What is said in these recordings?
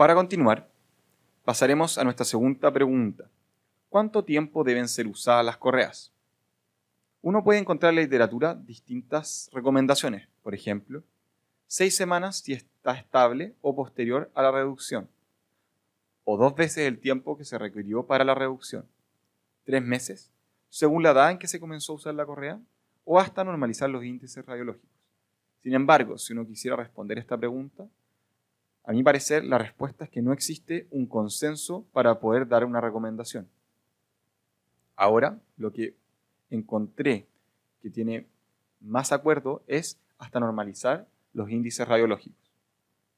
Para continuar, pasaremos a nuestra segunda pregunta. ¿Cuánto tiempo deben ser usadas las correas? Uno puede encontrar en la literatura distintas recomendaciones, por ejemplo, seis semanas si está estable o posterior a la reducción, o dos veces el tiempo que se requirió para la reducción, tres meses, según la edad en que se comenzó a usar la correa, o hasta normalizar los índices radiológicos. Sin embargo, si uno quisiera responder esta pregunta, a mi parecer, la respuesta es que no existe un consenso para poder dar una recomendación. Ahora, lo que encontré que tiene más acuerdo es hasta normalizar los índices radiológicos.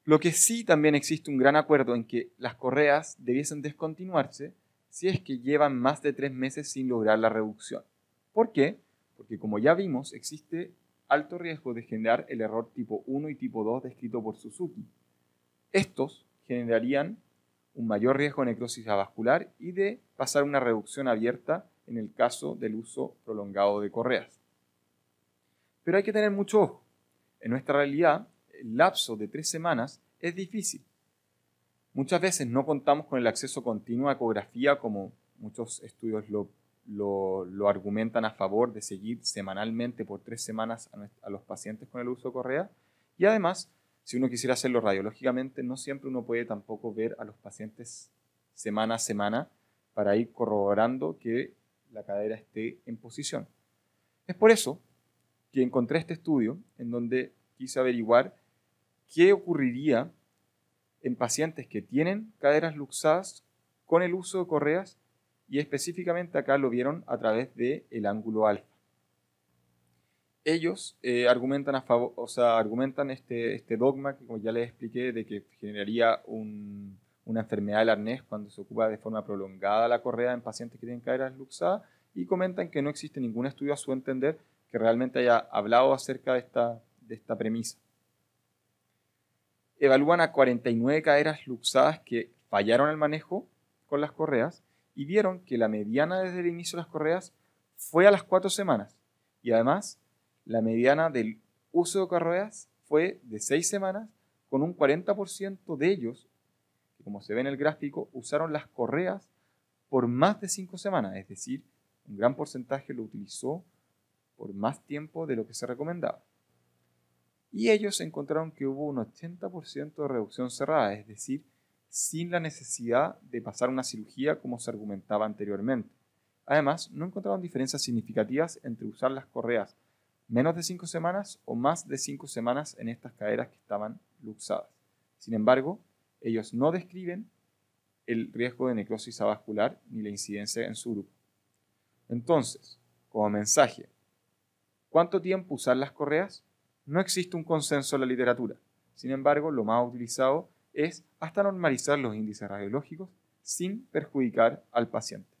Lo que sí también existe un gran acuerdo en que las correas debiesen descontinuarse si es que llevan más de tres meses sin lograr la reducción. ¿Por qué? Porque como ya vimos, existe alto riesgo de generar el error tipo 1 y tipo 2 descrito por Suzuki, estos generarían un mayor riesgo de necrosis avascular y de pasar una reducción abierta en el caso del uso prolongado de correas. Pero hay que tener mucho ojo. En nuestra realidad, el lapso de tres semanas es difícil. Muchas veces no contamos con el acceso continuo a ecografía como muchos estudios lo, argumentan a favor de seguir semanalmente por tres semanas a, los pacientes con el uso de correa. Y además, si uno quisiera hacerlo radiológicamente, no siempre uno puede tampoco ver a los pacientes semana a semana para ir corroborando que la cadera esté en posición. Es por eso que encontré este estudio en donde quise averiguar qué ocurriría en pacientes que tienen caderas luxadas con el uso de correas y específicamente acá lo vieron a través del ángulo alfa ellos eh, argumentan a favor, o argumentan este, este, dogma, que como ya les expliqué, de que generaría una enfermedad del arnés cuando se ocupa de forma prolongada la correa en pacientes que tienen caderas luxadas y comentan que no existe ningún estudio a su entender que realmente haya hablado acerca de esta, de esta premisa. Evalúan a 49 caderas luxadas que fallaron el manejo con las correas y vieron que la mediana desde el inicio de las correas fue a las 4 semanas y además la mediana del uso de correas fue de 6 semanas, con un 40% de ellos, como se ve en el gráfico, usaron las correas por más de 5 semanas, es decir, un gran porcentaje lo utilizó por más tiempo de lo que se recomendaba. Y ellos encontraron que hubo un 80% de reducción cerrada, es decir, sin la necesidad de pasar una cirugía como se argumentaba anteriormente. Además, no encontraron diferencias significativas entre usar las correas menos de 5 semanas o más de 5 semanas en estas caderas que estaban luxadas. Sin embargo, ellos no describen el riesgo de necrosis avascular ni la incidencia en su grupo. Entonces, como mensaje, ¿cuánto tiempo usar las correas? No existe un consenso en la literatura. Sin embargo, lo más utilizado es hasta normalizar los índices radiológicos sin perjudicar al paciente.